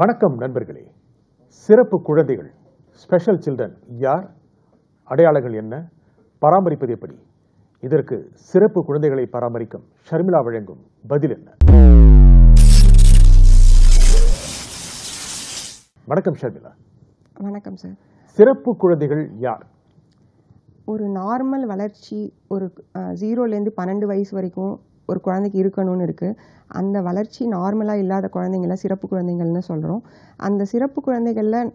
வணக்கம் நண்பர்களே சிறப்பு குழந்தைகள் ஸ்பெஷல் சில்ட்ரன் யார் அடையாளங்கள் என்ன பராமரிப்பது எப்படி இதற்கு சிறப்பு குழந்தைகளை பராமரிக்கும் ஷர்மிளா வழங்கும் பதில் என்ன வணக்கம் ஷர்மிளா வணக்கம் சார் சிறப்பு குழந்தைகள் யார் ஒரு நார்மல் வளர்ச்சி ஒரு ஜீரோலேருந்து பன்னெண்டு வயசு வரைக்கும் ஒரு குழந்தைக்கு இருக்கணும்னு இருக்குது அந்த வளர்ச்சி நார்மலாக இல்லாத குழந்தைங்கள சிறப்பு குழந்தைங்கள்னு சொல்கிறோம் அந்த சிறப்பு குழந்தைகளில்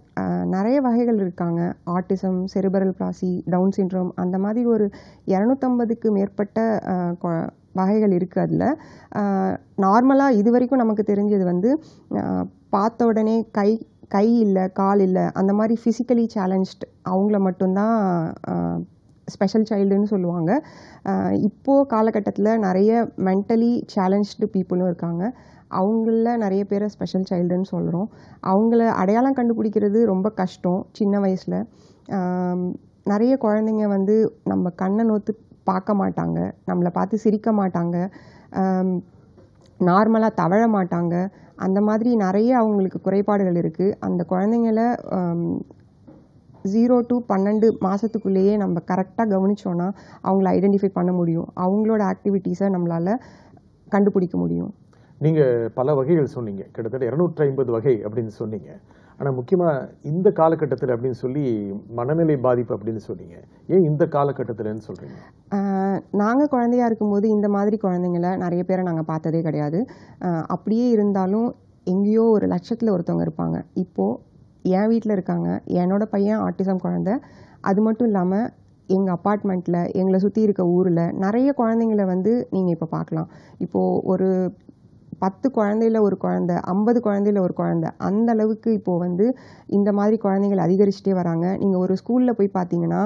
நிறைய வகைகள் இருக்காங்க autism cerebral palsy down syndrome அந்த மாதிரி ஒரு இரநூத்தம்பதுக்கு மேற்பட்ட வகைகள் இருக்குது அதில் நார்மலாக இது வரைக்கும் நமக்கு தெரிஞ்சது வந்து பார்த்த உடனே கை கை இல்லை கால் இல்லை அந்த மாதிரி ஃபிசிக்கலி சேலஞ்சு அவங்கள மட்டும்தான் ஸ்பெஷல் சைல்டுன்னு சொல்லுவாங்க இப்போது காலகட்டத்தில் நிறைய மென்டலி சேலஞ்சு பீப்புளும் இருக்காங்க அவங்கள நிறைய பேரை ஸ்பெஷல் சைல்டுன்னு சொல்கிறோம் அவங்கள அடையாளம் கண்டுபிடிக்கிறது ரொம்ப கஷ்டம் சின்ன வயசில் நிறைய குழந்தைங்க வந்து நம்ம கண்ணை நோத்து பார்க்க மாட்டாங்க நம்மளை பார்த்து சிரிக்க மாட்டாங்க நார்மலாக தவழ மாட்டாங்க அந்த மாதிரி நிறைய அவங்களுக்கு குறைபாடுகள் இருக்குது அந்த குழந்தைங்கள ஜீரோ டு பன்னெண்டு மாதத்துக்குள்ளேயே நம்ம கரெக்டாக கவனித்தோன்னா அவங்கள ஐடென்டிஃபை பண்ண முடியும் அவங்களோட ஆக்டிவிட்டீஸை நம்மளால் கண்டுபிடிக்க முடியும் நீங்கள் பல வகைகள் சொன்னீங்க கிட்டத்தட்ட இரநூற்றி ஐம்பது வகை அப்படின்னு சொன்னீங்க ஆனால் முக்கியமாக இந்த காலகட்டத்தில் அப்படின்னு சொல்லி மனநிலை பாதிப்பு அப்படின்னு சொன்னீங்க ஏன் இந்த காலகட்டத்தில்னு சொல்கிறீங்க நாங்கள் குழந்தையாக இருக்கும்போது இந்த மாதிரி குழந்தைங்கள நிறைய பேரை நாங்கள் பார்த்ததே கிடையாது அப்படியே இருந்தாலும் எங்கேயோ ஒரு லட்சத்தில் ஒருத்தவங்க இருப்பாங்க இப்போது என் வீட்டில் இருக்காங்க என்னோடய பையன் ஆர்டிசம் குழந்த அது மட்டும் இல்லாமல் எங்கள் அப்பார்ட்மெண்ட்டில் எங்களை சுற்றி இருக்க ஊரில் நிறைய குழந்தைங்கள வந்து நீங்கள் இப்போ பார்க்கலாம் இப்போது ஒரு பத்து குழந்தையில் ஒரு குழந்த ஐம்பது குழந்தையில் ஒரு குழந்த அந்த அளவுக்கு இப்போது வந்து இந்த மாதிரி குழந்தைகள் அதிகரிச்சுட்டே வராங்க நீங்கள் ஒரு ஸ்கூலில் போய் பார்த்தீங்கன்னா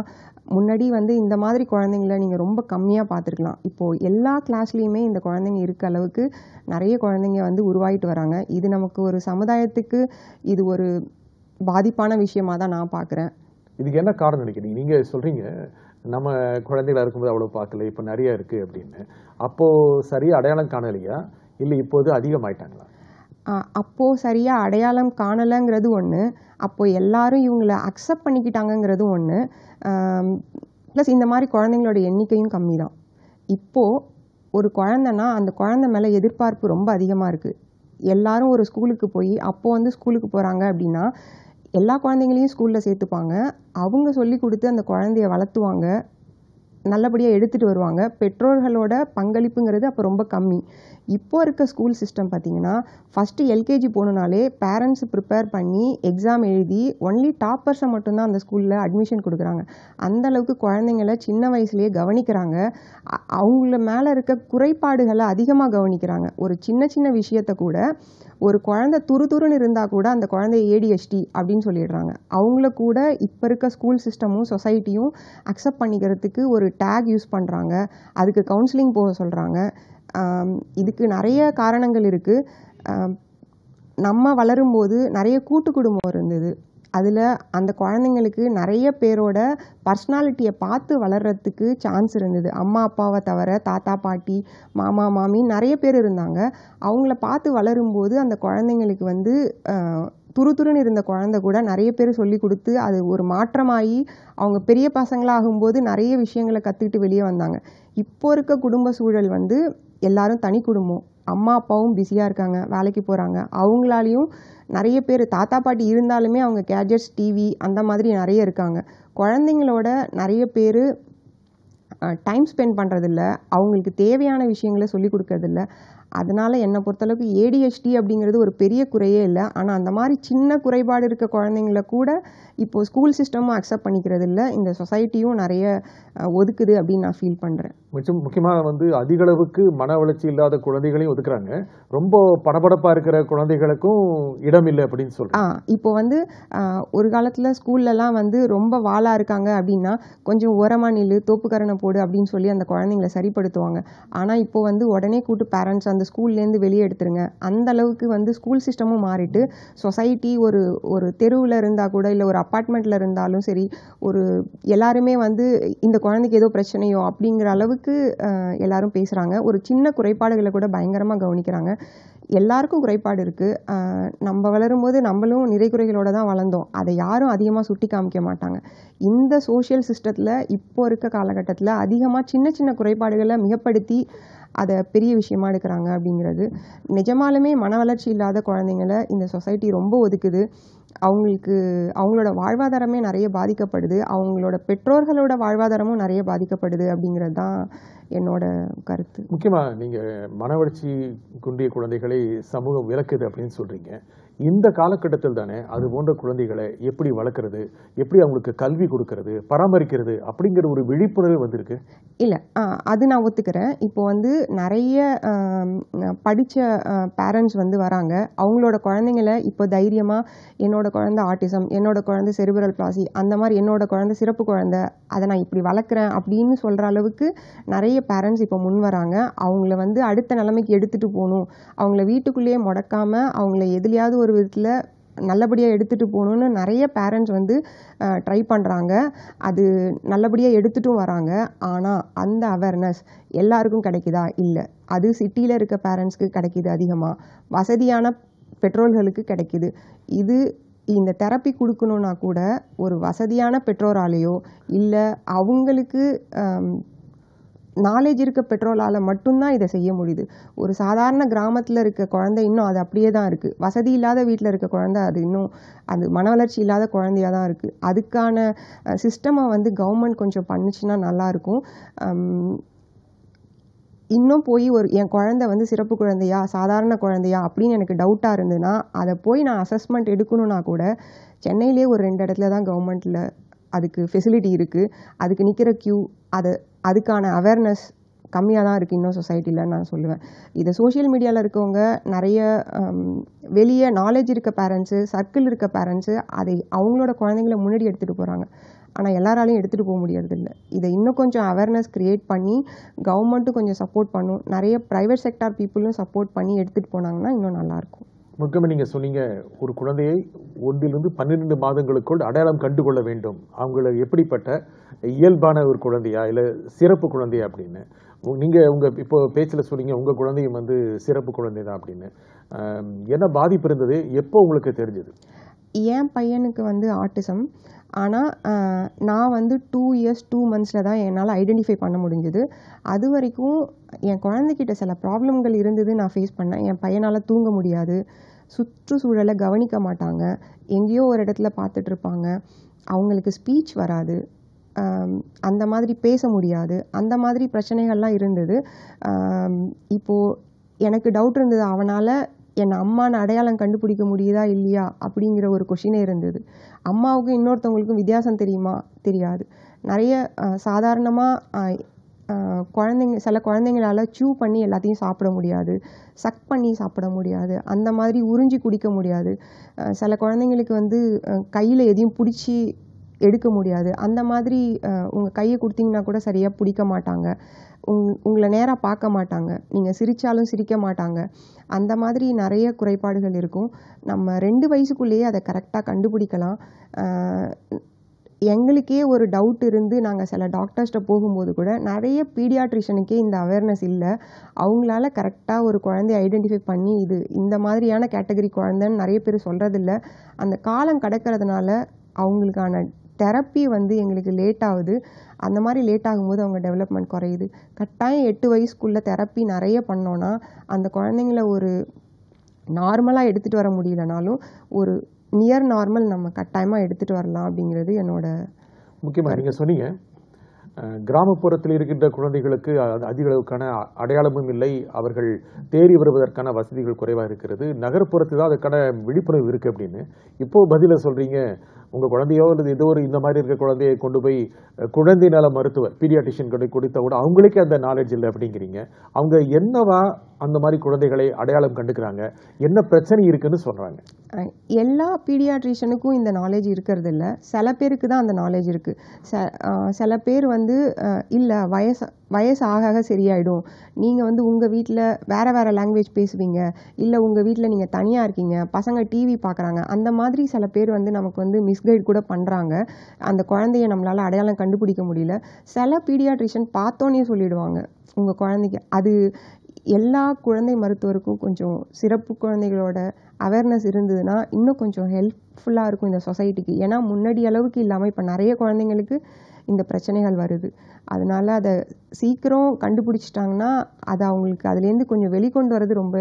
முன்னாடி வந்து இந்த மாதிரி குழந்தைங்கள நீங்கள் ரொம்ப கம்மியாக பார்த்துருக்கலாம் இப்போது எல்லா கிளாஸ்லேயுமே இந்த குழந்தைங்க இருக்க அளவுக்கு நிறைய குழந்தைங்க வந்து உருவாகிட்டு வராங்க இது நமக்கு ஒரு சமுதாயத்துக்கு இது ஒரு பாதிப்பான விஷயமாக தான் நான் பார்க்குறேன் இதுக்கு என்ன காரணம் நினைக்கிறீங்க நீங்கள் சொல்கிறீங்க நம்ம குழந்தைகளாக இருக்கும்போது அவ்வளோ பார்க்கல இப்போ நிறையா இருக்குது அப்படின்னு அப்போது சரியாக அடையாளம் காணலையா இல்லை இப்போது அதிகமாயிட்டாங்களா அப்போது சரியாக அடையாளம் காணலைங்கிறது ஒன்று அப்போது எல்லாரும் இவங்களை அக்செப்ட் பண்ணிக்கிட்டாங்கங்கிறது ஒன்று ப்ளஸ் இந்த மாதிரி குழந்தைங்களோட எண்ணிக்கையும் கம்மி தான் இப்போது ஒரு குழந்தைனா அந்த குழந்தை மேலே எதிர்பார்ப்பு ரொம்ப அதிகமாக இருக்குது எல்லாரும் ஒரு ஸ்கூலுக்கு போய் அப்போது வந்து ஸ்கூலுக்கு போகிறாங்க அப்படின்னா எல்லா குழந்தைங்களையும் ஸ்கூலில் சேர்த்துப்பாங்க அவங்க சொல்லி கொடுத்து அந்த குழந்தைய வளர்த்துவாங்க நல்லபடியாக எடுத்துகிட்டு வருவாங்க பெற்றோர்களோட பங்களிப்புங்கிறது அப்போ ரொம்ப கம்மி இப்போ இருக்க ஸ்கூல் சிஸ்டம் பார்த்திங்கன்னா ஃபஸ்ட்டு எல்கேஜி போகணுனாலே பேரண்ட்ஸ் ப்ரிப்பேர் பண்ணி எக்ஸாம் எழுதி ஒன்லி டாப்பர்ஸை மட்டும்தான் அந்த ஸ்கூலில் அட்மிஷன் கொடுக்குறாங்க அந்தளவுக்கு குழந்தைங்கள சின்ன வயசுலேயே கவனிக்கிறாங்க அவங்கள மேலே இருக்க குறைபாடுகளை அதிகமாக கவனிக்கிறாங்க ஒரு சின்ன சின்ன விஷயத்த கூட ஒரு குழந்தை துரு துருன்னு இருந்தால் கூட அந்த குழந்தைய ஏடிஎஸ்டி அப்படின்னு சொல்லிடுறாங்க அவங்கள கூட இப்போ இருக்க ஸ்கூல் சிஸ்டமும் சொசைட்டியும் அக்செப்ட் பண்ணிக்கிறதுக்கு ஒரு டேக் யூஸ் பண்ணுறாங்க அதுக்கு கவுன்சிலிங் போக சொல்கிறாங்க இதுக்கு நிறைய காரணங்கள் இருக்குது நம்ம வளரும்போது நிறைய கூட்டு குடும்பம் இருந்தது அதில் அந்த குழந்தைங்களுக்கு நிறைய பேரோட பர்சனாலிட்டியை பார்த்து வளர்கிறதுக்கு சான்ஸ் இருந்தது அம்மா அப்பாவை தவிர தாத்தா பாட்டி மாமா மாமி நிறைய பேர் இருந்தாங்க அவங்கள பார்த்து வளரும்போது அந்த குழந்தைங்களுக்கு வந்து துருதுருன்னு இருந்த குழந்த கூட நிறைய பேர் சொல்லி கொடுத்து அது ஒரு மாற்றமாகி அவங்க பெரிய பசங்களாகும்போது நிறைய விஷயங்களை கற்றுக்கிட்டு வெளியே வந்தாங்க இப்போ இருக்க குடும்ப சூழல் வந்து எல்லாரும் தனி குடும்பம் அம்மா அப்பாவும் பிஸியாக இருக்காங்க வேலைக்கு போகிறாங்க அவங்களாலையும் நிறைய பேர் தாத்தா பாட்டி இருந்தாலுமே அவங்க கேஜெட்ஸ் டிவி அந்த மாதிரி நிறைய இருக்காங்க குழந்தைங்களோட நிறைய பேர் டைம் ஸ்பெண்ட் பண்ணுறதில்ல அவங்களுக்கு தேவையான விஷயங்களை சொல்லி கொடுக்கறதில்ல அதனால் என்னை பொறுத்தளவுக்கு ஏடிஹெச்டி அப்படிங்கிறது ஒரு பெரிய குறையே இல்லை ஆனால் அந்த மாதிரி சின்ன குறைபாடு இருக்க குழந்தைங்கள கூட இப்போது ஸ்கூல் சிஸ்டமும் அக்செப்ட் பண்ணிக்கிறது இல்லை இந்த சொசைட்டியும் நிறைய ஒதுக்குது அப்படின்னு நான் ஃபீல் பண்ணுறேன் மிச்சம் முக்கியமாக வந்து அதிக அளவுக்கு மன வளர்ச்சி இல்லாத குழந்தைகளையும் ஒதுக்குறாங்க ரொம்ப படபடப்பாக இருக்கிற குழந்தைகளுக்கும் இடம் இல்லை அப்படின்னு சொல்கிறேன் இப்போ வந்து ஒரு காலத்தில் ஸ்கூல்லலாம் வந்து ரொம்ப வாளாக இருக்காங்க அப்படின்னா கொஞ்சம் ஓரமாக நில் தோப்புக்கரணை போடு அப்படின்னு சொல்லி அந்த குழந்தைங்களை சரிப்படுத்துவாங்க ஆனால் இப்போ வந்து உடனே கூட்டு பேரண்ட்ஸ் அந்த ஸ்கூல்லேருந்து வெளியே எடுத்துருங்க அந்த அளவுக்கு வந்து ஸ்கூல் சிஸ்டமும் மாறிட்டு சொசைட்டி ஒரு ஒரு தெருவில் இருந்தால் கூட இல்லை ஒரு அப்பார்ட்மெண்ட்டில் இருந்தாலும் சரி ஒரு எல்லாருமே வந்து இந்த குழந்தைக்கு ஏதோ பிரச்சனையோ அப்படிங்கிற அளவுக்கு அளவுக்கு எல்லாரும் பேசுகிறாங்க ஒரு சின்ன குறைபாடுகளை கூட பயங்கரமாக கவனிக்கிறாங்க எல்லாருக்கும் குறைபாடு இருக்குது நம்ம வளரும் போது நம்மளும் நிறை குறைகளோடு தான் வளர்ந்தோம் அதை யாரும் அதிகமாக சுட்டி காமிக்க மாட்டாங்க இந்த சோஷியல் சிஸ்டத்தில் இப்போ இருக்க காலகட்டத்தில் அதிகமாக சின்ன சின்ன குறைபாடுகளை மிகப்படுத்தி அதை பெரிய விஷயமா எடுக்கிறாங்க அப்படிங்கிறது நிஜமாலுமே மன வளர்ச்சி இல்லாத குழந்தைங்களை இந்த சொசைட்டி ரொம்ப ஒதுக்குது அவங்களுக்கு அவங்களோட வாழ்வாதாரமே நிறைய பாதிக்கப்படுது அவங்களோட பெற்றோர்களோட வாழ்வாதாரமும் நிறைய பாதிக்கப்படுது அப்படிங்கிறது தான் என்னோட கருத்து முக்கியமாக நீங்கள் மன வளர்ச்சி குன்றிய குழந்தைகளை சமூகம் விளக்குது அப்படின்னு சொல்கிறீங்க இந்த காலகட்டத்தில் தானே அது போன்ற குழந்தைகளை எப்படி வளர்க்குறது எப்படி அவங்களுக்கு கல்வி கொடுக்கறது பராமரிக்கிறது அப்படிங்கிற ஒரு விழிப்புணர்வு வந்திருக்கு இல்லை அது நான் ஒத்துக்கிறேன் இப்போ வந்து நிறைய படித்த பேரண்ட்ஸ் வந்து வராங்க அவங்களோட குழந்தைங்கள இப்போ தைரியமாக என்னோட குழந்தை ஆர்டிசம் என்னோட குழந்தை செருபரல் பிளாசி அந்த மாதிரி என்னோட குழந்தை சிறப்பு குழந்தை அதை நான் இப்படி வளர்க்குறேன் அப்படின்னு சொல்கிற அளவுக்கு நிறைய பேரண்ட்ஸ் இப்போ முன் வராங்க அவங்கள வந்து அடுத்த நிலைமைக்கு எடுத்துகிட்டு போகணும் அவங்கள வீட்டுக்குள்ளேயே முடக்காமல் அவங்கள எதுலையாவது ஒரு ஒரு விதத்தில் நல்லபடியாக எடுத்துகிட்டு போகணுன்னு நிறைய பேரண்ட்ஸ் வந்து ட்ரை பண்ணுறாங்க அது நல்லபடியாக எடுத்துகிட்டும் வராங்க ஆனால் அந்த அவேர்னஸ் எல்லாருக்கும் கிடைக்குதா இல்லை அது சிட்டியில் இருக்க பேரண்ட்ஸ்க்கு கிடைக்கிது அதிகமாக வசதியான பெற்றோர்களுக்கு கிடைக்கிது இது இந்த தெரப்பி கொடுக்கணுன்னா கூட ஒரு வசதியான பெற்றோராலேயோ இல்லை அவங்களுக்கு நாலேஜ் இருக்க பெற்றோரால் மட்டும்தான் இதை செய்ய முடியுது ஒரு சாதாரண கிராமத்தில் இருக்க குழந்தை இன்னும் அது அப்படியே தான் இருக்குது வசதி இல்லாத வீட்டில் இருக்க குழந்தை அது இன்னும் அது மன வளர்ச்சி இல்லாத குழந்தையாக தான் இருக்குது அதுக்கான சிஸ்டமை வந்து கவர்மெண்ட் கொஞ்சம் பண்ணுச்சுன்னா நல்லாயிருக்கும் இன்னும் போய் ஒரு என் குழந்த வந்து சிறப்பு குழந்தையா சாதாரண குழந்தையா அப்படின்னு எனக்கு டவுட்டாக இருந்ததுன்னா அதை போய் நான் அசஸ்மெண்ட் எடுக்கணும்னா கூட சென்னையிலே ஒரு ரெண்டு இடத்துல தான் கவர்மெண்ட்டில் அதுக்கு ஃபெசிலிட்டி இருக்குது அதுக்கு நிற்கிற க்யூ அது அதுக்கான அவேர்னஸ் கம்மியாக தான் இருக்குது இன்னும் சொசைட்டியில் நான் சொல்லுவேன் இதை சோஷியல் மீடியாவில் இருக்கவங்க நிறைய வெளியே நாலேஜ் இருக்க பேரண்ட்ஸு சர்க்கிள் இருக்க பேரண்ட்ஸு அதை அவங்களோட குழந்தைங்கள முன்னாடி எடுத்துகிட்டு போகிறாங்க ஆனால் எல்லாராலையும் எடுத்துகிட்டு போக முடியறதில்ல இதை இன்னும் கொஞ்சம் அவேர்னஸ் க்ரியேட் பண்ணி கவர்மெண்ட்டும் கொஞ்சம் சப்போர்ட் பண்ணும் நிறைய ப்ரைவேட் செக்டார் பீப்புளும் சப்போர்ட் பண்ணி எடுத்துகிட்டு போனாங்கன்னா இன்னும் நல்லாயிருக்கும் முக்கியமாக நீங்கள் சொன்னீங்க ஒரு குழந்தையை ஒன்றிலிருந்து பன்னிரெண்டு மாதங்களுக்குள் அடையாளம் கண்டு கொள்ள வேண்டும் அவங்கள எப்படிப்பட்ட இயல்பான ஒரு குழந்தையா இல்லை சிறப்பு குழந்தையா அப்படின்னு நீங்கள் உங்கள் இப்போ பேச்சில் சொன்னீங்க உங்கள் குழந்தையும் வந்து சிறப்பு குழந்தை தான் அப்படின்னு என்ன பாதிப்பு இருந்தது எப்போ உங்களுக்கு தெரிஞ்சது என் பையனுக்கு வந்து ஆட்டிசம் ஆனால் நான் வந்து டூ இயர்ஸ் டூ மந்த்ஸில் தான் என்னால் ஐடென்டிஃபை பண்ண முடிஞ்சுது அது வரைக்கும் என் குழந்தைக்கிட்ட சில ப்ராப்ளம்கள் இருந்தது நான் ஃபேஸ் பண்ணேன் என் பையனால் தூங்க முடியாது சுற்றுச்சூழலை கவனிக்க மாட்டாங்க எங்கேயோ ஒரு இடத்துல பார்த்துட்டு இருப்பாங்க அவங்களுக்கு ஸ்பீச் வராது அந்த மாதிரி பேச முடியாது அந்த மாதிரி பிரச்சனைகள்லாம் இருந்தது இப்போது எனக்கு டவுட் இருந்தது அவனால் என் அம்மான அடையாளம் கண்டுபிடிக்க முடியுதா இல்லையா அப்படிங்கிற ஒரு கொஷினே இருந்தது அம்மாவுக்கும் இன்னொருத்தவங்களுக்கும் வித்தியாசம் தெரியுமா தெரியாது நிறைய சாதாரணமாக குழந்தைங்க சில குழந்தைங்களால சூ பண்ணி எல்லாத்தையும் சாப்பிட முடியாது சக் பண்ணி சாப்பிட முடியாது அந்த மாதிரி உறிஞ்சி குடிக்க முடியாது சில குழந்தைங்களுக்கு வந்து கையில் எதையும் பிடிச்சி எடுக்க முடியாது அந்த மாதிரி உங்கள் கையை கொடுத்தீங்கன்னா கூட சரியாக பிடிக்க மாட்டாங்க உங் உங்களை நேராக பார்க்க மாட்டாங்க நீங்கள் சிரித்தாலும் சிரிக்க மாட்டாங்க அந்த மாதிரி நிறைய குறைபாடுகள் இருக்கும் நம்ம ரெண்டு வயசுக்குள்ளேயே அதை கரெக்டாக கண்டுபிடிக்கலாம் எங்களுக்கே ஒரு டவுட் இருந்து நாங்கள் சில டாக்டர்ஸ்கிட்ட போகும்போது கூட நிறைய பீடியாட்ரிஷனுக்கே இந்த அவேர்னஸ் இல்லை அவங்களால கரெக்டாக ஒரு குழந்தைய ஐடென்டிஃபை பண்ணி இது இந்த மாதிரியான கேட்டகரி குழந்தைன்னு நிறைய பேர் சொல்கிறதில்ல அந்த காலம் கிடக்கிறதுனால அவங்களுக்கான தெரப்பி வந்து எங்களுக்கு லேட் ஆகுது அந்த மாதிரி லேட் ஆகும்போது அவங்க டெவலப்மெண்ட் குறையுது கட்டாயம் எட்டு வயசுக்குள்ளே தெரப்பி நிறைய பண்ணோன்னா அந்த குழந்தைங்கள ஒரு நார்மலாக எடுத்துகிட்டு வர முடியலனாலும் ஒரு நியர் நார்மல் நம்ம கட்டாயமாக எடுத்துகிட்டு வரலாம் அப்படிங்கிறது என்னோட முக்கியமாக நீங்கள் சொன்னீங்க கிராமப்புறத்தில் இருக்கின்ற குழந்தைகளுக்கு அதிக அளவுக்கான அடையாளமும் இல்லை அவர்கள் தேறி வருவதற்கான வசதிகள் குறைவாக இருக்கிறது நகர்ப்புறத்தில் தான் அதுக்கான விழிப்புணர்வு இருக்குது அப்படின்னு இப்போது பதிலை சொல்கிறீங்க உங்கள் குழந்தையோ அல்லது ஏதோ ஒரு இந்த மாதிரி இருக்க குழந்தையை கொண்டு போய் குழந்தை நல மருத்துவர் பீடியாட்டிஷியன் கொண்டு கொடுத்த கூட அவங்களுக்கே அந்த நாலேஜ் இல்லை அப்படிங்கிறீங்க அவங்க என்னவா அந்த மாதிரி குழந்தைகளை அடையாளம் கண்டுக்கிறாங்க என்ன பிரச்சனை இருக்குன்னு சொல்கிறாங்க எல்லா பீடியாட்ரிஷனுக்கும் இந்த நாலேஜ் இருக்கிறது இல்லை சில பேருக்கு தான் அந்த நாலேஜ் இருக்குது சில பேர் வந்து இல்லை வயசு வயசு ஆக ஆக சரியாயிடும் நீங்கள் வந்து உங்கள் வீட்டில் வேறு வேறு லாங்குவேஜ் பேசுவீங்க இல்லை உங்கள் வீட்டில் நீங்கள் தனியாக இருக்கீங்க பசங்க டிவி பார்க்குறாங்க அந்த மாதிரி சில பேர் வந்து நமக்கு வந்து மிஸ் மிஸ்கைட் கூட பண்ணுறாங்க அந்த குழந்தைய நம்மளால் அடையாளம் கண்டுபிடிக்க முடியல சில பீடியாட்ரிஷன் பார்த்தோன்னே சொல்லிடுவாங்க உங்கள் குழந்தைக்கு அது எல்லா குழந்தை மருத்துவருக்கும் கொஞ்சம் சிறப்பு குழந்தைகளோட அவேர்னஸ் இருந்ததுன்னா இன்னும் கொஞ்சம் ஹெல்ப்ஃபுல்லாக இருக்கும் இந்த சொசைட்டிக்கு ஏன்னா முன்னாடி அளவுக்கு இல்லாமல் இப்போ நிறைய குழந்தைங்களுக்கு இந்த பிரச்சனைகள் வருது அதனால் அதை சீக்கிரம் கண்டுபிடிச்சிட்டாங்கன்னா அது அவங்களுக்கு அதுலேருந்து கொஞ்சம் வெளிக்கொண்டு வர்றது ரொம்ப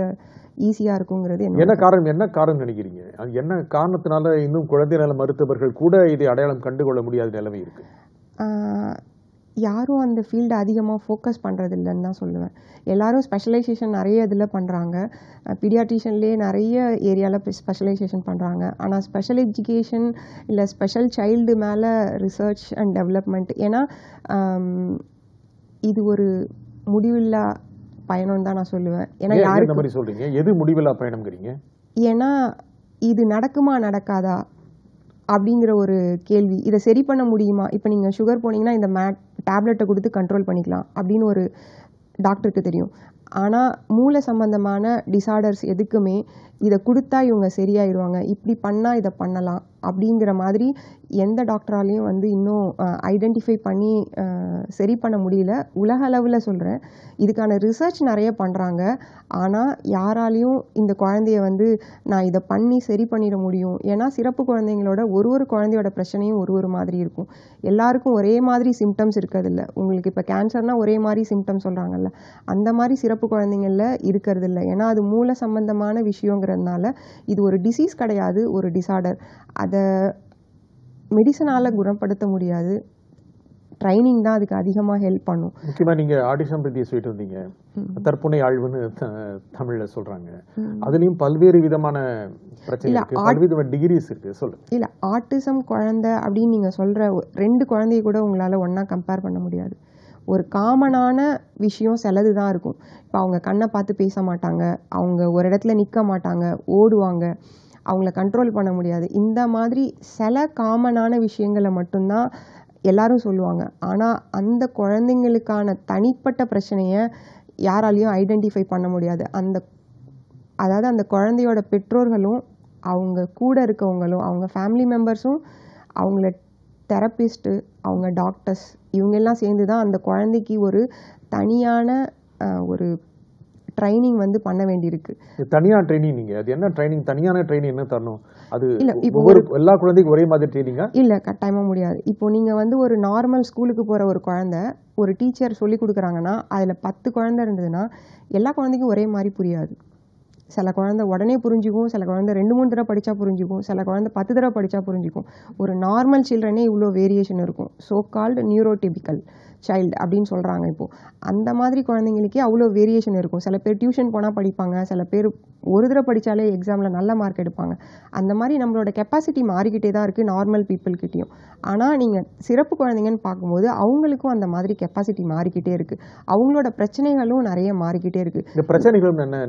ஈஸியா இருக்குங்கிறது என்ன காரணம் என்ன காரணம் நினைக்கிறீங்க அது என்ன காரணத்தினால இன்னும் குழந்தை நல மருத்துவர்கள் கூட இதை அடையாளம் கண்டுகொள்ள முடியாத நிலைமை இருக்கு யாரும் அந்த ஃபீல்டு அதிகமாக ஃபோக்கஸ் பண்ணுறது இல்லைன்னு தான் சொல்லுவேன் எல்லாரும் ஸ்பெஷலைசேஷன் நிறைய இதில் பண்ணுறாங்க பீடியாட்ரிஷன்லேயே நிறைய ஏரியாவில் ஸ்பெஷலைசேஷன் பண்ணுறாங்க ஆனால் ஸ்பெஷல் எஜுகேஷன் இல்லை ஸ்பெஷல் சைல்டு மேலே ரிசர்ச் அண்ட் டெவலப்மெண்ட் ஏன்னா இது ஒரு முடிவில்லா பயணம் தான் நான் சொல்லுவேன் ஏன்னா யாருக்கு மாதிரி சொல்றீங்க எது முடிவில்லா ஏன்னா இது நடக்குமா நடக்காதா அப்படிங்கிற ஒரு கேள்வி இதை சரி பண்ண முடியுமா இப்போ நீங்கள் சுகர் போனீங்கன்னா இந்த மேட் டேப்லெட்டை கொடுத்து கண்ட்ரோல் பண்ணிக்கலாம் அப்படின்னு ஒரு டாக்டருக்கு தெரியும் ஆனால் மூளை சம்பந்தமான டிசார்டர்ஸ் எதுக்குமே இதை கொடுத்தா இவங்க சரியாயிடுவாங்க இப்படி பண்ணால் இதை பண்ணலாம் அப்படிங்கிற மாதிரி எந்த டாக்டராலையும் வந்து இன்னும் ஐடென்டிஃபை பண்ணி சரி பண்ண முடியல உலக அளவில் சொல்கிறேன் இதுக்கான ரிசர்ச் நிறைய பண்ணுறாங்க ஆனால் யாராலையும் இந்த குழந்தைய வந்து நான் இதை பண்ணி சரி பண்ணிட முடியும் ஏன்னா சிறப்பு குழந்தைங்களோட ஒரு ஒரு குழந்தையோட பிரச்சனையும் ஒரு ஒரு மாதிரி இருக்கும் எல்லாருக்கும் ஒரே மாதிரி சிம்டம்ஸ் இருக்கிறதில்ல உங்களுக்கு இப்போ கேன்சர்னால் ஒரே மாதிரி சிம்டம்ஸ் சொல்கிறாங்கல்ல அந்த மாதிரி சிறப்பு குழந்தைங்களில் இருக்கிறது இல்லை ஏன்னா அது மூல சம்பந்தமான விஷயங்கிறதுனால இது ஒரு டிசீஸ் கிடையாது ஒரு டிசார்டர் அதை மெடிசனால குணப்படுத்த முடியாது ட்ரைனிங் தான் அதுக்கு அதிகமாக ஹெல்ப் பண்ணும் முக்கியமாக நீங்கள் ஆடிஷன் பற்றி சொல்லிட்டு இருந்தீங்க தற்புனை ஆழ்வுன்னு தமிழில் சொல்கிறாங்க அதுலேயும் பல்வேறு விதமான பிரச்சனை பல்வேறு டிகிரிஸ் இருக்கு சொல்லு இல்லை ஆட்டிசம் குழந்தை அப்படின்னு நீங்கள் சொல்கிற ரெண்டு குழந்தைய கூட உங்களால் ஒன்றா கம்பேர் பண்ண முடியாது ஒரு காமனான விஷயம் சிலது தான் இருக்கும் இப்போ அவங்க கண்ணை பார்த்து பேச மாட்டாங்க அவங்க ஒரு இடத்துல நிற்க மாட்டாங்க ஓடுவாங்க அவங்கள கண்ட்ரோல் பண்ண முடியாது இந்த மாதிரி சில காமனான விஷயங்களை மட்டும்தான் எல்லாரும் சொல்லுவாங்க ஆனால் அந்த குழந்தைங்களுக்கான தனிப்பட்ட பிரச்சனையை யாராலையும் ஐடென்டிஃபை பண்ண முடியாது அந்த அதாவது அந்த குழந்தையோட பெற்றோர்களும் அவங்க கூட இருக்கவங்களும் அவங்க ஃபேமிலி மெம்பர்ஸும் அவங்கள தெரப்பிஸ்ட்டு அவங்க டாக்டர்ஸ் இவங்கெல்லாம் சேர்ந்து தான் அந்த குழந்தைக்கு ஒரு தனியான ஒரு ட்ரைனிங் வந்து பண்ண வேண்டியிருக்கு தனியாக ட்ரைனிங் நீங்கள் அது என்ன ட்ரைனிங் தனியான ட்ரைனிங் என்ன தரணும் அது இல்லை இப்போ ஒரு எல்லா குழந்தைக்கும் ஒரே மாதிரி ட்ரைனிங்கா இல்லை கட்டாயமாக முடியாது இப்போ நீங்கள் வந்து ஒரு நார்மல் ஸ்கூலுக்கு போகிற ஒரு குழந்தை ஒரு டீச்சர் சொல்லி கொடுக்குறாங்கன்னா அதில் பத்து குழந்தை இருந்ததுன்னா எல்லா குழந்தைக்கும் ஒரே மாதிரி புரியாது சில குழந்தை உடனே புரிஞ்சுக்கும் சில குழந்தை ரெண்டு மூணு தடவை படித்தா புரிஞ்சுக்கும் சில குழந்தை பத்து தடவை படித்தா புரிஞ்சுக்கும் ஒரு நார்மல் சில்ட்ரனே இவ்வளோ வேரியேஷன் இருக்கும் ஸோ கால்டு நியூரோடிபிக்கல் சைல்டு அப்படின்னு சொல்கிறாங்க இப்போது அந்த மாதிரி குழந்தைங்களுக்கே அவ்வளோ வேரியேஷன் இருக்கும் சில பேர் டியூஷன் போனால் படிப்பாங்க சில பேர் ஒரு தடவை படித்தாலே எக்ஸாமில் நல்ல மார்க் எடுப்பாங்க அந்த மாதிரி நம்மளோட கெப்பாசிட்டி மாறிக்கிட்டே தான் இருக்குது நார்மல் பீப்புள்கிட்டையும் ஆனால் நீங்கள் சிறப்பு குழந்தைங்கன்னு பார்க்கும்போது அவங்களுக்கும் அந்த மாதிரி கெப்பாசிட்டி மாறிக்கிட்டே இருக்குது அவங்களோட பிரச்சனைகளும் நிறைய மாறிக்கிட்டே இருக்குது பிரச்சனைகளும் என்ன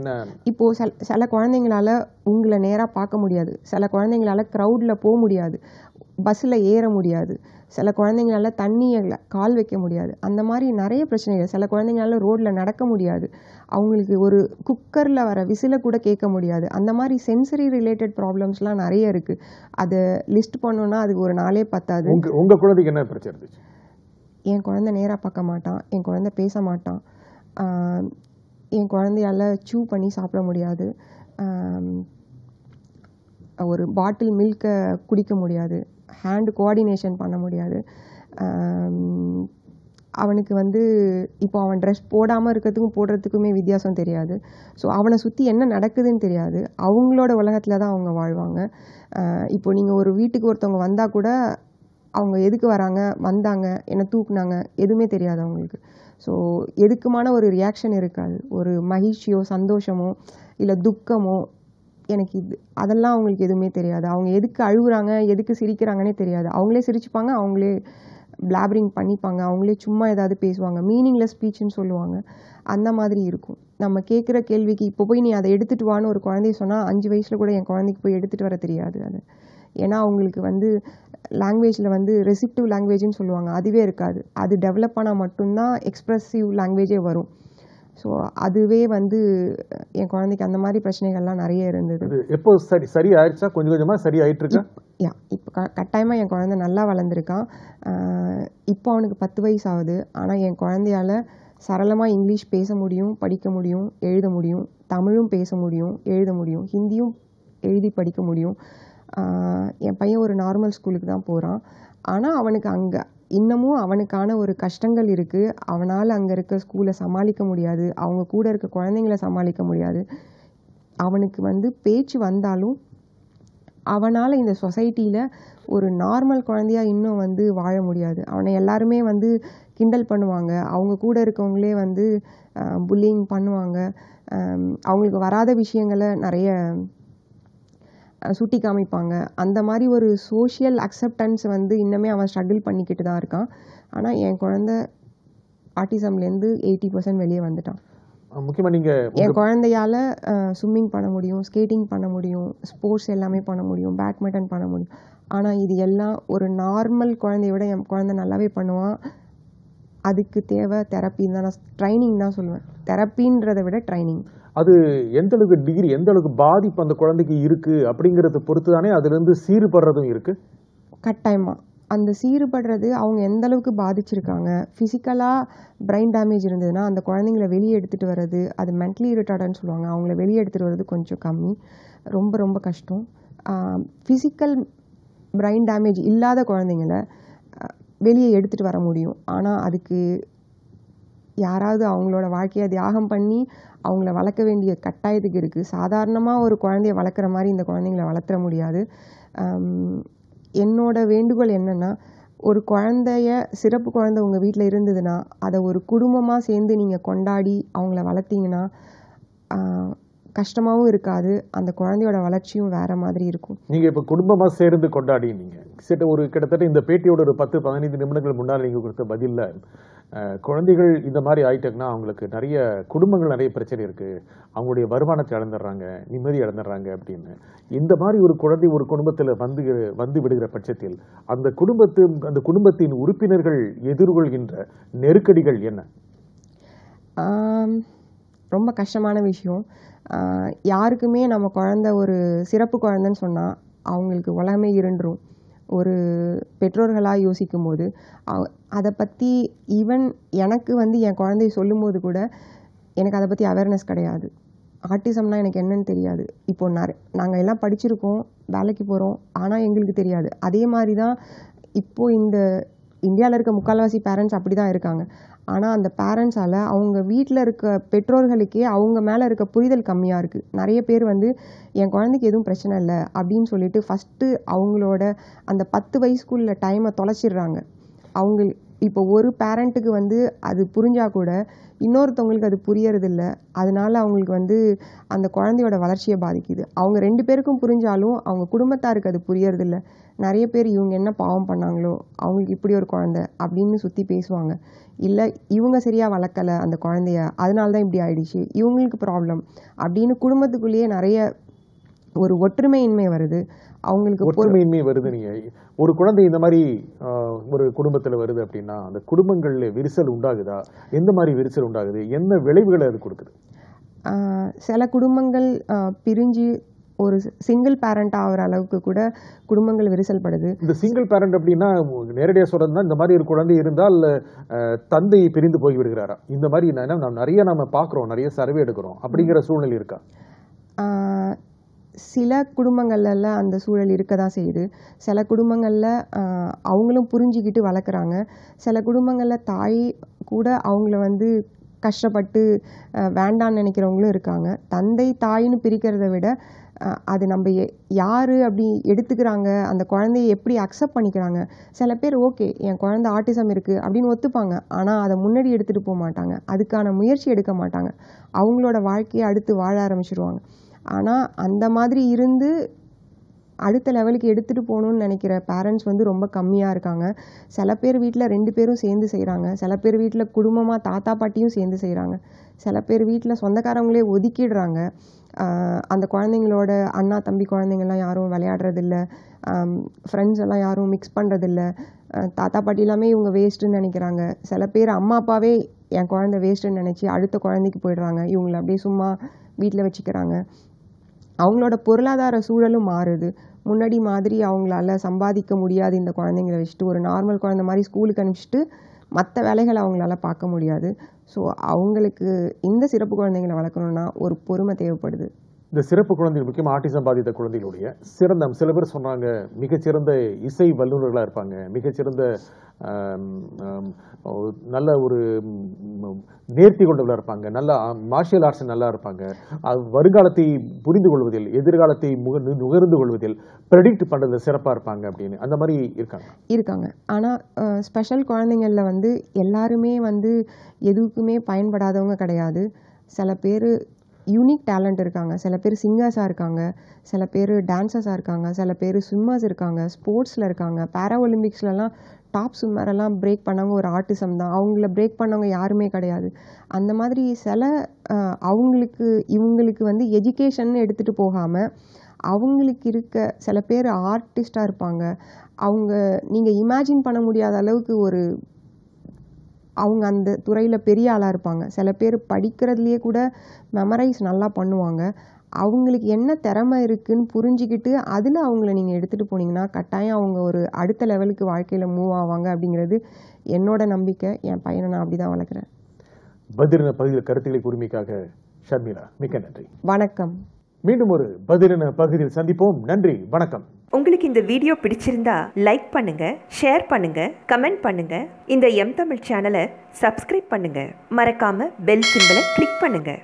என்ன இப்போது சில சில குழந்தைங்களால உங்களை நேராக பார்க்க முடியாது சில குழந்தைங்களால க்ரௌடில் போக முடியாது பஸ்ஸில் ஏற முடியாது சில குழந்தைங்களால தண்ணியில் கால் வைக்க முடியாது அந்த மாதிரி நிறைய பிரச்சனைகள் சில குழந்தைங்களால ரோட்டில் நடக்க முடியாது அவங்களுக்கு ஒரு குக்கரில் வர விசிலை கூட கேட்க முடியாது அந்த மாதிரி சென்சரி ரிலேட்டட் ப்ராப்ளம்ஸ்லாம் நிறைய இருக்குது அதை லிஸ்ட் பண்ணோன்னா அதுக்கு ஒரு நாளே பத்தாது உங்கள் குழந்தைக்கு என்ன பிரச்சனை என் குழந்தை நேராக பார்க்க மாட்டான் என் குழந்தை பேச மாட்டான் என் குழந்தையால சூ பண்ணி சாப்பிட முடியாது ஒரு பாட்டில் மில்க்கை குடிக்க முடியாது ஹேண்டு கோஆர்டினேஷன் பண்ண முடியாது அவனுக்கு வந்து இப்போ அவன் ட்ரெஸ் போடாமல் இருக்கிறதுக்கும் போடுறதுக்குமே வித்தியாசம் தெரியாது ஸோ அவனை சுற்றி என்ன நடக்குதுன்னு தெரியாது அவங்களோட உலகத்தில் தான் அவங்க வாழ்வாங்க இப்போ நீங்கள் ஒரு வீட்டுக்கு ஒருத்தவங்க வந்தால் கூட அவங்க எதுக்கு வராங்க வந்தாங்க என்னை தூக்குனாங்க எதுவுமே தெரியாது அவங்களுக்கு ஸோ எதுக்குமான ஒரு ரியாக்ஷன் இருக்காது ஒரு மகிழ்ச்சியோ சந்தோஷமோ இல்லை துக்கமோ எனக்கு இது அதெல்லாம் அவங்களுக்கு எதுவுமே தெரியாது அவங்க எதுக்கு அழுகுறாங்க எதுக்கு சிரிக்கிறாங்கன்னே தெரியாது அவங்களே சிரிச்சுப்பாங்க அவங்களே பிளாபரிங் பண்ணிப்பாங்க அவங்களே சும்மா ஏதாவது பேசுவாங்க மீனிங்லெஸ் ஸ்பீச்சுன்னு சொல்லுவாங்க அந்த மாதிரி இருக்கும் நம்ம கேட்குற கேள்விக்கு இப்போ போய் நீ அதை எடுத்துகிட்டு வான்னு ஒரு குழந்தைய சொன்னால் அஞ்சு வயசில் கூட என் குழந்தைக்கு போய் எடுத்துகிட்டு வர தெரியாது அது ஏன்னா அவங்களுக்கு வந்து லாங்குவேஜில் வந்து ரெசிப்டிவ் லாங்குவேஜ்னு சொல்லுவாங்க அதுவே இருக்காது அது டெவலப் ஆனால் மட்டும்தான் எக்ஸ்ப்ரெசிவ் லாங்குவேஜே வரும் ஸோ அதுவே வந்து என் குழந்தைக்கு அந்த மாதிரி பிரச்சனைகள்லாம் நிறைய இருந்தது எப்போ சரி சரி ஆயிடுச்சா கொஞ்சம் கொஞ்சமாக சரி ஆயிட்டு இருக்கா யா இப்போ க கட்டாயமாக என் குழந்தை நல்லா வளர்ந்துருக்கான் இப்போ அவனுக்கு பத்து வயசு ஆகுது ஆனால் என் குழந்தையால சரளமாக இங்கிலீஷ் பேச முடியும் படிக்க முடியும் எழுத முடியும் தமிழும் பேச முடியும் எழுத முடியும் ஹிந்தியும் எழுதி படிக்க முடியும் என் பையன் ஒரு நார்மல் ஸ்கூலுக்கு தான் போகிறான் ஆனால் அவனுக்கு அங்கே இன்னமும் அவனுக்கான ஒரு கஷ்டங்கள் இருக்குது அவனால் அங்கே இருக்க ஸ்கூலை சமாளிக்க முடியாது அவங்க கூட இருக்க குழந்தைங்கள சமாளிக்க முடியாது அவனுக்கு வந்து பேச்சு வந்தாலும் அவனால் இந்த சொசைட்டியில் ஒரு நார்மல் குழந்தையாக இன்னும் வந்து வாழ முடியாது அவனை எல்லாருமே வந்து கிண்டல் பண்ணுவாங்க அவங்க கூட இருக்கவங்களே வந்து புல்லிங் பண்ணுவாங்க அவங்களுக்கு வராத விஷயங்களை நிறைய சுட்டி காமிப்பாங்க அந்த மாதிரி ஒரு சோஷியல் அக்செப்டன்ஸ் வந்து இன்னுமே அவன் ஸ்ட்ரகிள் பண்ணிக்கிட்டு தான் இருக்கான் ஆனால் என் குழந்த ஆர்டிசம்லேருந்து எயிட்டி பர்சன்ட் வெளியே வந்துட்டான் முக்கியமாக நீங்கள் என் குழந்தையால் ஸ்விம்மிங் பண்ண முடியும் ஸ்கேட்டிங் பண்ண முடியும் ஸ்போர்ட்ஸ் எல்லாமே பண்ண முடியும் பேட்மிண்டன் பண்ண முடியும் ஆனால் இது எல்லாம் ஒரு நார்மல் குழந்தைய விட என் குழந்தை நல்லாவே பண்ணுவான் அதுக்கு தேவை தெரப்பின்னு தான் நான் ட்ரைனிங் தான் சொல்லுவேன் தெரப்பின்றதை விட ட்ரைனிங் அது எந்த அளவுக்கு டிகிரி எந்த அளவுக்கு பாதிப்பு அந்த குழந்தைக்கு இருக்குது அப்படிங்கிறத பொறுத்து தானே அதுலேருந்து சீருபடுறதும் இருக்குது கட்டாயமாக அந்த சீருபடுறது அவங்க எந்த அளவுக்கு பாதிச்சிருக்காங்க பிசிக்கலா பிரெயின் டேமேஜ் இருந்ததுன்னா அந்த குழந்தைங்கள வெளியே எடுத்துகிட்டு வர்றது அது மென்டலி இரிட்டார்டுன்னு சொல்லுவாங்க அவங்கள வெளியே எடுத்துகிட்டு வர்றது கொஞ்சம் கம்மி ரொம்ப ரொம்ப கஷ்டம் ஃபிசிக்கல் பிரெயின் டேமேஜ் இல்லாத குழந்தைங்கள வெளியே எடுத்துகிட்டு வர முடியும் ஆனால் அதுக்கு யாராவது அவங்களோட வாழ்க்கையை தியாகம் பண்ணி அவங்கள வளர்க்க வேண்டிய கட்டாயத்துக்கு இருக்குது சாதாரணமாக ஒரு குழந்தைய வளர்க்குற மாதிரி இந்த குழந்தைங்கள வளர்த்துற முடியாது என்னோட வேண்டுகோள் என்னென்னா ஒரு குழந்தைய சிறப்பு குழந்தை உங்கள் வீட்டில் இருந்ததுன்னா அதை ஒரு குடும்பமாக சேர்ந்து நீங்கள் கொண்டாடி அவங்கள வளர்த்தீங்கன்னா கஷ்டமாகவும் இருக்காது அந்த குழந்தையோட வளர்ச்சியும் வேற மாதிரி இருக்கும் நீங்கள் இப்போ குடும்பமாக சேர்ந்து கொண்டாடினீங்க கிட்ட ஒரு கிட்டத்தட்ட இந்த பேட்டியோட ஒரு பத்து பதினைந்து நிமிடங்கள் முன்னால் நீங்கள் கொடுத்த பதிலில் குழந்தைகள் இந்த மாதிரி ஆயிட்டாங்கன்னா அவங்களுக்கு நிறைய குடும்பங்கள் நிறைய பிரச்சனை இருக்குது அவங்களுடைய வருமானத்தை இழந்துடுறாங்க நிம்மதி இழந்துடுறாங்க அப்படின்னு இந்த மாதிரி ஒரு குழந்தை ஒரு குடும்பத்தில் வந்து வந்து விடுகிற பட்சத்தில் அந்த குடும்பத்து அந்த குடும்பத்தின் உறுப்பினர்கள் எதிர்கொள்கின்ற நெருக்கடிகள் என்ன ரொம்ப கஷ்டமான விஷயம் யாருக்குமே நம்ம குழந்த ஒரு சிறப்பு குழந்தைன்னு சொன்னால் அவங்களுக்கு உலகமே இருண்டுரும் ஒரு பெற்றோர்களாக யோசிக்கும் போது அதை பற்றி ஈவன் எனக்கு வந்து என் குழந்தைய சொல்லும்போது கூட எனக்கு அதை பற்றி அவேர்னஸ் கிடையாது ஆர்டிசம்னால் எனக்கு என்னன்னு தெரியாது இப்போ நிறைய நாங்கள் எல்லாம் படிச்சிருக்கோம் வேலைக்கு போகிறோம் ஆனால் எங்களுக்கு தெரியாது அதே மாதிரி தான் இப்போது இந்த இந்தியாவில் இருக்க முக்கால்வாசி பேரண்ட்ஸ் அப்படி தான் இருக்காங்க ஆனால் அந்த பேரண்ட்ஸால் அவங்க வீட்டில் இருக்க பெற்றோர்களுக்கே அவங்க மேலே இருக்க புரிதல் கம்மியாக இருக்குது நிறைய பேர் வந்து என் குழந்தைக்கு எதுவும் பிரச்சனை இல்லை அப்படின்னு சொல்லிட்டு ஃபஸ்ட்டு அவங்களோட அந்த பத்து வயசுக்குள்ள டைமை தொலைச்சிடுறாங்க அவங்க இப்போ ஒரு பேரண்ட்டுக்கு வந்து அது புரிஞ்சால் கூட இன்னொருத்தவங்களுக்கு அது புரியறதில்ல அதனால அவங்களுக்கு வந்து அந்த குழந்தையோட வளர்ச்சியை பாதிக்குது அவங்க ரெண்டு பேருக்கும் புரிஞ்சாலும் அவங்க குடும்பத்தாருக்கு அது புரியறதில்லை நிறைய பேர் இவங்க என்ன பாவம் பண்ணாங்களோ அவங்களுக்கு இப்படி ஒரு குழந்த அப்படின்னு சுற்றி பேசுவாங்க இல்லை இவங்க சரியாக வளர்க்கலை அந்த குழந்தைய அதனால தான் இப்படி ஆயிடுச்சு இவங்களுக்கு ப்ராப்ளம் அப்படின்னு குடும்பத்துக்குள்ளேயே நிறைய ஒரு ஒற்றுமையின்மை வருது அவங்களுக்கு ஒற்றுமையின்மை வருது நீங்கள் ஒரு குழந்தை இந்த மாதிரி ஒரு குடும்பத்தில் வருது அப்படின்னா அந்த குடும்பங்களில் விரிசல் உண்டாகுதா எந்த மாதிரி விரிசல் உண்டாகுது என்ன விளைவுகளை அது கொடுக்குது சில குடும்பங்கள் பிரிஞ்சு ஒரு சிங்கிள் பேரண்ட் ஆகிற அளவுக்கு கூட குடும்பங்கள் விரிசல் படுது இந்த சிங்கிள் பேரண்ட் அப்படின்னா நேரடியாக சொல்றதுனா இந்த மாதிரி ஒரு குழந்தை இருந்தால் தந்தை பிரிந்து போய் விடுகிறாரா இந்த மாதிரி நான் நிறைய நம்ம பார்க்குறோம் நிறைய சர்வே எடுக்கிறோம் அப்படிங்கிற சூழ்நிலை இருக்கா சில குடும்பங்கள்ல அந்த சூழல் இருக்க தான் செய்யுது சில குடும்பங்களில் அவங்களும் புரிஞ்சுக்கிட்டு வளர்க்குறாங்க சில குடும்பங்களில் தாய் கூட அவங்கள வந்து கஷ்டப்பட்டு வேண்டான்னு நினைக்கிறவங்களும் இருக்காங்க தந்தை தாயின்னு பிரிக்கிறத விட அது நம்ம யார் அப்படி எடுத்துக்கிறாங்க அந்த குழந்தைய எப்படி அக்செப்ட் பண்ணிக்கிறாங்க சில பேர் ஓகே என் குழந்தை ஆட்டிசம் இருக்குது அப்படின்னு ஒத்துப்பாங்க ஆனால் அதை முன்னாடி எடுத்துகிட்டு போக மாட்டாங்க அதுக்கான முயற்சி எடுக்க மாட்டாங்க அவங்களோட வாழ்க்கையை அடுத்து வாழ ஆரம்பிச்சிருவாங்க ஆனால் அந்த மாதிரி இருந்து அடுத்த லெவலுக்கு எடுத்துகிட்டு போகணுன்னு நினைக்கிற பேரண்ட்ஸ் வந்து ரொம்ப கம்மியாக இருக்காங்க சில பேர் வீட்டில் ரெண்டு பேரும் சேர்ந்து செய்கிறாங்க சில பேர் வீட்டில் குடும்பமாக தாத்தா பாட்டியும் சேர்ந்து செய்கிறாங்க சில பேர் வீட்டில் சொந்தக்காரங்களே ஒதுக்கிடுறாங்க அந்த குழந்தைங்களோட அண்ணா தம்பி குழந்தைங்கள்லாம் யாரும் விளையாடுறதில்ல ஃப்ரெண்ட்ஸ் எல்லாம் யாரும் மிக்ஸ் பண்ணுறதில்ல தாத்தா பாட்டி எல்லாமே இவங்க வேஸ்ட்டுன்னு நினைக்கிறாங்க சில பேர் அம்மா அப்பாவே என் குழந்தை வேஸ்ட்டுன்னு நினச்சி அடுத்த குழந்தைக்கு போயிடுறாங்க இவங்கள அப்படியே சும்மா வீட்டில் வச்சுக்கிறாங்க அவங்களோட பொருளாதார சூழலும் மாறுது முன்னாடி மாதிரி அவங்களால சம்பாதிக்க முடியாது இந்த குழந்தைங்கள வச்சுட்டு ஒரு நார்மல் குழந்த மாதிரி ஸ்கூலுக்கு அனுப்பிச்சிட்டு மற்ற வேலைகளை அவங்களால பார்க்க முடியாது ஸோ அவங்களுக்கு இந்த சிறப்பு குழந்தைங்கள வளர்க்கணுன்னா ஒரு பொறுமை தேவைப்படுது இந்த சிறப்பு குழந்தைகள் முக்கியமாக ஆர்டிசம் பாதித்த குழந்தைகளுடைய சிறந்த சில பேர் சொன்னாங்க மிகச்சிறந்த இசை வல்லுநர்களாக இருப்பாங்க மிகச்சிறந்த நல்ல ஒரு நேர்த்தி கொண்டவர்களாக இருப்பாங்க நல்ல மார்ஷியல் ஆர்ட்ஸ் நல்லா இருப்பாங்க வருங்காலத்தை புரிந்து கொள்வதில் எதிர்காலத்தை நுகர்ந்து கொள்வதில் ப்ரெடிக்ட் பண்ணுறது சிறப்பாக இருப்பாங்க அப்படின்னு அந்த மாதிரி இருக்காங்க இருக்காங்க ஆனால் ஸ்பெஷல் குழந்தைங்களில் வந்து எல்லாருமே வந்து எதுக்குமே பயன்படாதவங்க கிடையாது சில பேர் யூனிக் டேலண்ட் இருக்காங்க சில பேர் சிங்கர்ஸாக இருக்காங்க சில பேர் டான்ஸர்ஸாக இருக்காங்க சில பேர் ஸ்விம்மர்ஸ் இருக்காங்க ஸ்போர்ட்ஸில் இருக்காங்க பேரா ஒலிம்பிக்ஸ்லலாம் டாப் ஸ்விம்மரெல்லாம் பிரேக் பண்ணவங்க ஒரு ஆர்டிசம் தான் அவங்கள பிரேக் பண்ணவங்க யாருமே கிடையாது அந்த மாதிரி சில அவங்களுக்கு இவங்களுக்கு வந்து எஜுகேஷன் எடுத்துகிட்டு போகாமல் அவங்களுக்கு இருக்க சில பேர் ஆர்டிஸ்டாக இருப்பாங்க அவங்க நீங்கள் இமேஜின் பண்ண முடியாத அளவுக்கு ஒரு அவங்க அந்த துறையில் பெரிய ஆளாக இருப்பாங்க சில பேர் படிக்கிறதுலேயே கூட மெமரைஸ் நல்லா பண்ணுவாங்க அவங்களுக்கு என்ன திறமை இருக்குதுன்னு புரிஞ்சுக்கிட்டு அதில் அவங்கள நீங்கள் எடுத்துகிட்டு போனீங்கன்னா கட்டாயம் அவங்க ஒரு அடுத்த லெவலுக்கு வாழ்க்கையில் மூவ் ஆவாங்க அப்படிங்கிறது என்னோட நம்பிக்கை என் பையனை நான் அப்படி தான் வளர்க்குறேன் பதில் பதில் கருத்துக்களை உரிமைக்காக ஷர்மிளா மிக்க நன்றி வணக்கம் மீண்டும் ஒரு பதிலின பகுதியில் சந்திப்போம் நன்றி வணக்கம் உங்களுக்கு இந்த வீடியோ பிடிச்சிருந்தா லைக் பண்ணுங்க ஷேர் பண்ணுங்க கமெண்ட் பண்ணுங்க இந்த எம் தமிழ் சேனலை சப்ஸ்கிரைப் பண்ணுங்க மறக்காம பெல் சிம்பிளை கிளிக் பண்ணுங்க